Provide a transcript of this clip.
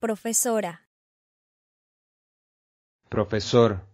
Profesora. Profesor.